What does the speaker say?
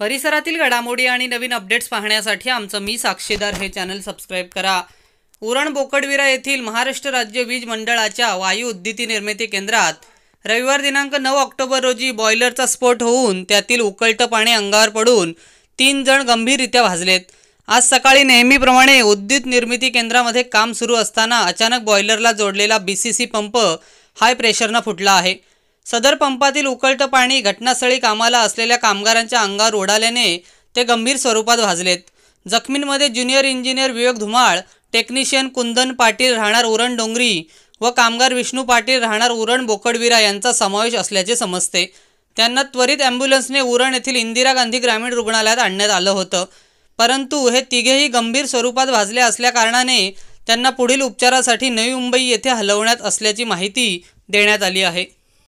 परिसरातील घडामोडी आणि नवीन अपडेट्स पाहण्यासाठी आमचं मी साक्षीदार हे चॅनल सबस्क्राईब करा उरण बोकडविरा येथील महाराष्ट्र राज्य वीज मंडळाच्या वायू उद्दिती निर्मिती केंद्रात रविवार दिनांक नऊ ऑक्टोबर रोजी बॉयलरचा स्फोट होऊन त्यातील उकळतं पाणी अंगावर पडून तीन जण गंभीररित्या भाजलेत आज सकाळी नेहमीप्रमाणे उद्युत निर्मिती केंद्रामध्ये काम सुरू असताना अचानक बॉयलरला जोडलेला B C C pump high प्रेशरनं फुटला आहे सदर पंपातील उकळतं पाणी घटनास्थळी कामाला असलेल्या कामगारांच्या अंगावर ओढाल्याने ते गंभीर स्वरूपात भाजलेत जखमींमध्ये junior engineer Vivek Dhumal technician Kundan Patil राहणार उरण डोंगरी व कामगार विष्णू पाटील राहणार उरण बोकडविरा यांचा समावेश असल्याचे समजते त्यांना त्वरित ॲम्ब्युलन्सने उरण येथील इंदिरा गांधी ग्रामीण रुग्णालयात आणण्यात आलं होतं परंतु हे तिघेही गंभीर स्वरूपात भाजले असल्याकारणाने त्यांना पुढील उपचारासाठी नवी मुंबई येथे हलवण्यात असल्याची माहिती देण्यात आली आहे